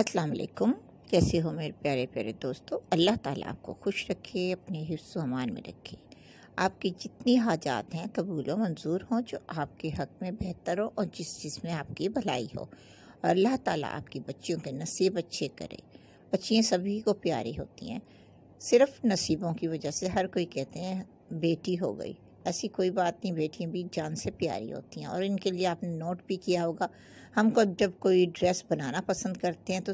अस्सलाम वालेकुम कैसे हो मेरे प्यारे प्यारे दोस्तों अल्लाह ताला आपको खुश रखे अपने हिफ्स अमान में रखे आपकी जितनी हाजात हैं कबूल व मंजूर हों जो आपके हक में बेहतर हो और जिस चीज़ में आपकी भलाई हो और अल्लाह ताला आपकी बच्चियों के नसीब अच्छे करे बच्चियाँ सभी को प्यारी होती हैं सिर्फ नसीबों की वजह से हर कोई कहते हैं बेटी हो गई ऐसी कोई बात नहीं बेटियाँ भी जान से प्यारी होती हैं और इनके लिए आपने नोट भी किया होगा हमको जब कोई ड्रेस बनाना पसंद करते हैं तो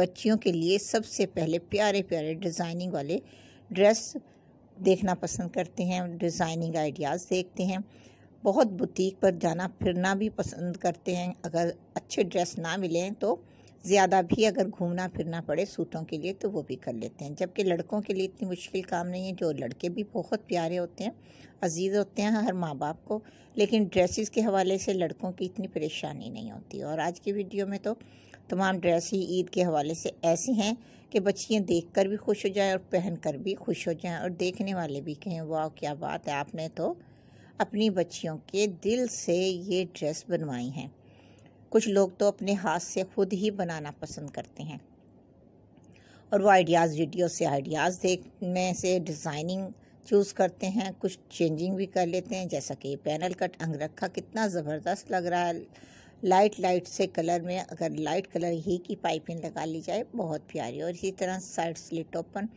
बच्चियों के लिए सबसे पहले प्यारे प्यारे डिज़ाइनिंग वाले ड्रेस देखना पसंद करते हैं डिज़ाइनिंग आइडियाज़ देखते हैं बहुत बुटीक पर जाना फिरना भी पसंद करते हैं अगर अच्छे ड्रेस ना मिलें तो ज़्यादा भी अगर घूमना फिरना पड़े सूटों के लिए तो वो भी कर लेते हैं जबकि लड़कों के लिए इतनी मुश्किल काम नहीं है जो लड़के भी बहुत प्यारे होते हैं अजीज़ होते हैं हर माँ बाप को लेकिन ड्रेसेस के हवाले से लड़कों की इतनी परेशानी नहीं होती और आज की वीडियो में तो तमाम ड्रेस ही ईद के हवाले से ऐसी हैं कि बच्चियाँ देख कर भी खुश हो जाएँ और पहन कर भी खुश हो जाएँ और देखने वाले भी कहें वाह क्या बात है आपने तो अपनी बच्चियों के दिल से ये ड्रेस बनवाई हैं कुछ लोग तो अपने हाथ से खुद ही बनाना पसंद करते हैं और वो आइडियाज़ वीडियो से आइडियाज़ देखने से डिज़ाइनिंग चूज़ करते हैं कुछ चेंजिंग भी कर लेते हैं जैसा कि पैनल कट अंगरखा कितना ज़बरदस्त लग रहा है लाइट लाइट से कलर में अगर लाइट कलर ही की पाइपिंग लगा ली जाए बहुत प्यारी और इसी तरह side slit open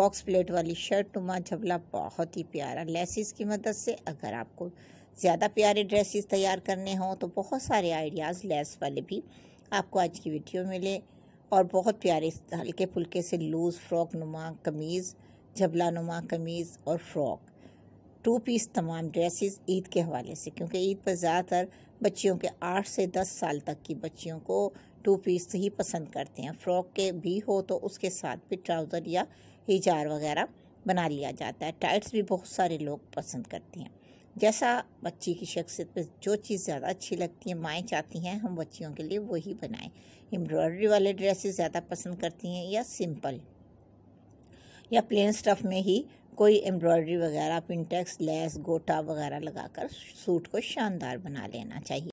box plate वाली शर्ट नुमा झबला बहुत ही प्यारा लेसिस की मदद से अगर आपको ज़्यादा प्यारे ड्रेसेस तैयार करने हों तो बहुत सारे आइडियाज़ लेस वाले भी आपको आज की वीडियो मिले और बहुत प्यारे हल्के फुल्के से लूज़ फ्रॉक नुमा कमीज़ जबला नुमा कमीज़ और फ्रॉक टू पीस तमाम ड्रेसेस ईद के हवाले से क्योंकि ईद पर ज़्यादातर बच्चियों के आठ से दस साल तक की बच्चियों को टू पीस ही पसंद करते हैं फ्रॉक के भी हो तो उसके साथ भी ट्राउज़र या हिजार वगैरह बना लिया जाता है टाइट्स भी बहुत सारे लोग पसंद करते हैं जैसा बच्ची की शख्सियत पर जो चीज़ ज़्यादा अच्छी लगती है माएँ चाहती हैं हम बच्चियों के लिए वही बनाएं एम्ब्रॉयडरी वाले ड्रेसेस ज़्यादा पसंद करती हैं या सिंपल या प्लेन स्टफ़ में ही कोई एम्ब्रॉयडरी वगैरह पिंटेक्स लेस गोटा वगैरह लगाकर सूट को शानदार बना लेना चाहिए